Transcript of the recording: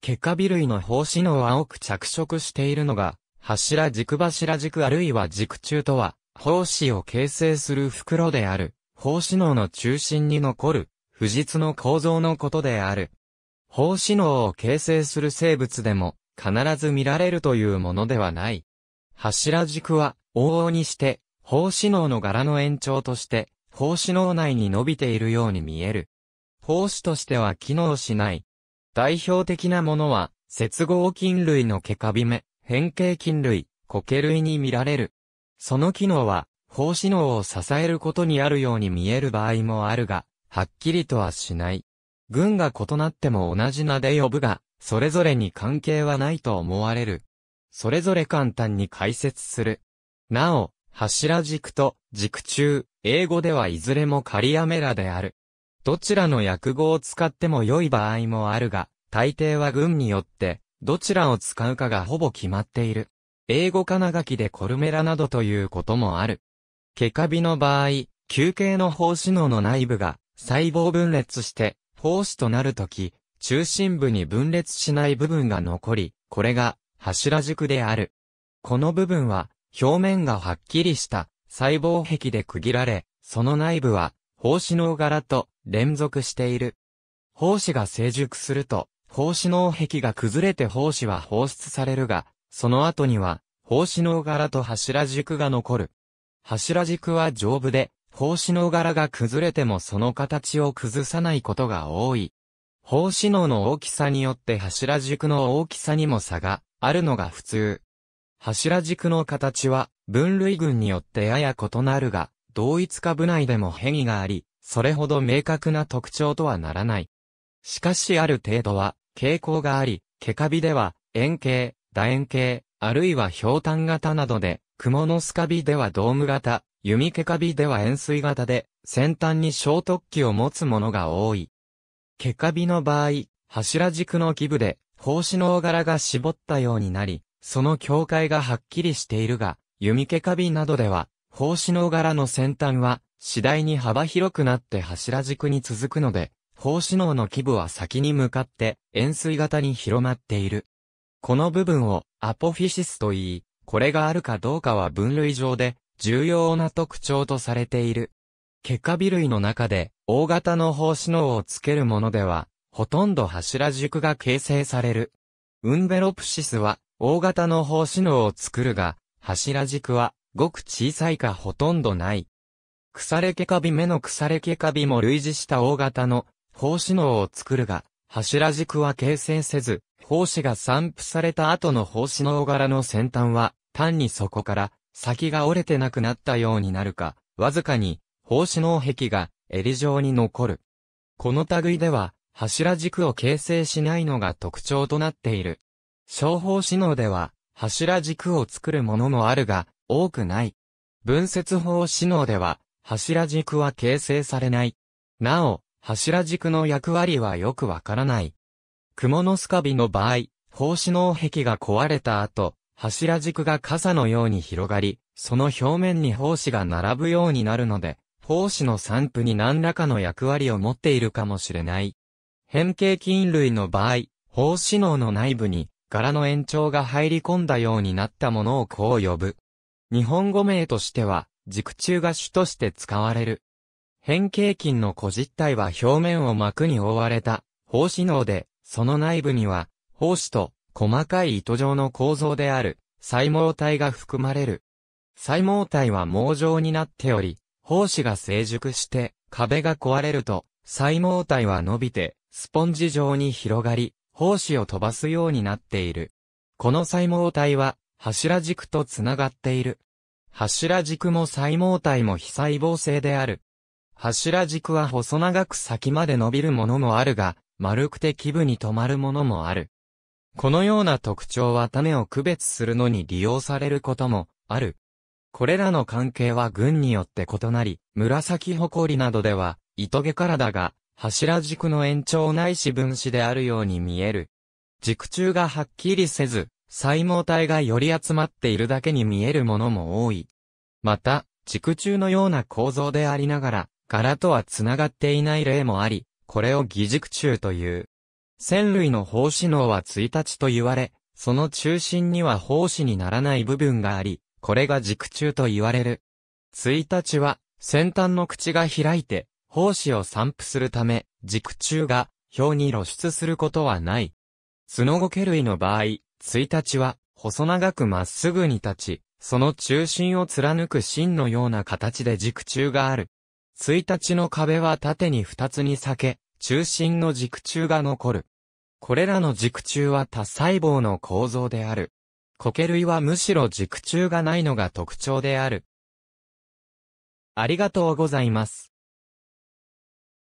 結果微類の胞子の青く着色しているのが、柱軸柱軸あるいは軸中とは、胞子を形成する袋である、胞子脳の中心に残る、不実の構造のことである。胞子脳を形成する生物でも、必ず見られるというものではない。柱軸は、往々にして、胞子脳の柄の延長として、胞子脳内に伸びているように見える。胞子としては機能しない、代表的なものは、接合菌類の毛カビ目、変形菌類、苔類に見られる。その機能は、胞子脳を支えることにあるように見える場合もあるが、はっきりとはしない。群が異なっても同じ名で呼ぶが、それぞれに関係はないと思われる。それぞれ簡単に解説する。なお、柱軸と軸中、英語ではいずれもカリアメラである。どちらの訳語を使っても良い場合もあるが、大抵は群によって、どちらを使うかがほぼ決まっている。英語かながきでコルメラなどということもある。ケカビの場合、球形の胞子脳の内部が細胞分裂して、胞子となるとき、中心部に分裂しない部分が残り、これが柱軸である。この部分は表面がはっきりした細胞壁で区切られ、その内部は胞子脳柄と連続している。胞子が成熟すると、胞子脳壁が崩れて胞子は放出されるが、その後には、胞子脳柄と柱軸が残る。柱軸は丈夫で、胞子脳柄が崩れてもその形を崩さないことが多い。胞子脳の大きさによって柱軸の大きさにも差があるのが普通。柱軸の形は分類群によってやや異なるが、同一株内でも変異があり、それほど明確な特徴とはならない。しかしある程度は傾向があり、毛カビでは円形、楕円形、あるいは氷炭型などで、蜘蛛のスカビではドーム型、弓毛カビでは円錐型で、先端に小突起を持つものが多い。毛カビの場合、柱軸の基部で、胞子の柄が絞ったようになり、その境界がはっきりしているが、弓毛カビなどでは、格子の柄の先端は、次第に幅広くなって柱軸に続くので、砲子脳の基部は先に向かって円錐型に広まっている。この部分をアポフィシスと言い、これがあるかどうかは分類上で重要な特徴とされている。結果ビ類の中で大型の砲子脳をつけるものでは、ほとんど柱軸が形成される。ウンベロプシスは大型の方子脳を作るが、柱軸はごく小さいかほとんどない。腐れ毛カビ目の腐れ毛カビも類似した大型の胞子脳を作るが、柱軸は形成せず、胞子が散布された後の胞子脳柄の先端は、単にそこから先が折れてなくなったようになるか、わずかに胞子脳壁が襟状に残る。この類では、柱軸を形成しないのが特徴となっている。小胞子脳では、柱軸を作るものもあるが、多くない。分節法指脳。では、柱軸は形成されない。なお、柱軸の役割はよくわからない。蜘蛛のスカビの場合、法指脳壁が壊れた後、柱軸が傘のように広がり、その表面に胞子が並ぶようになるので、胞子の散布に何らかの役割を持っているかもしれない。変形菌類の場合、胞子脳の内部に柄の延長が入り込んだようになったものをこう呼ぶ。日本語名としては、軸中が主として使われる。変形筋の小実体は表面を膜に覆われた、胞子脳で、その内部には、胞子と細かい糸状の構造である、細毛体が含まれる。細毛体は毛状になっており、胞子が成熟して壁が壊れると、細毛体は伸びて、スポンジ状に広がり、胞子を飛ばすようになっている。この細毛体は、柱軸とつながっている。柱軸も細胞体も非細胞性である。柱軸は細長く先まで伸びるものもあるが、丸くて基部に止まるものもある。このような特徴は種を区別するのに利用されることもある。これらの関係は群によって異なり、紫誇りなどでは、糸毛からだが、柱軸の延長ないし分子であるように見える。軸中がはっきりせず、細毛体がより集まっているだけに見えるものも多い。また、軸柱のような構造でありながら、柄とは繋がっていない例もあり、これを擬軸柱という。線類の胞子脳は1日と言われ、その中心には胞子にならない部分があり、これが軸柱と言われる。1日は、先端の口が開いて、胞子を散布するため、軸柱が、表に露出することはない。スノゴケ類の場合、1日は、細長くまっすぐに立ち、その中心を貫く芯のような形で軸柱がある。1日の壁は縦に2つに裂け、中心の軸柱が残る。これらの軸柱は多細胞の構造である。苔類はむしろ軸柱がないのが特徴である。ありがとうございます。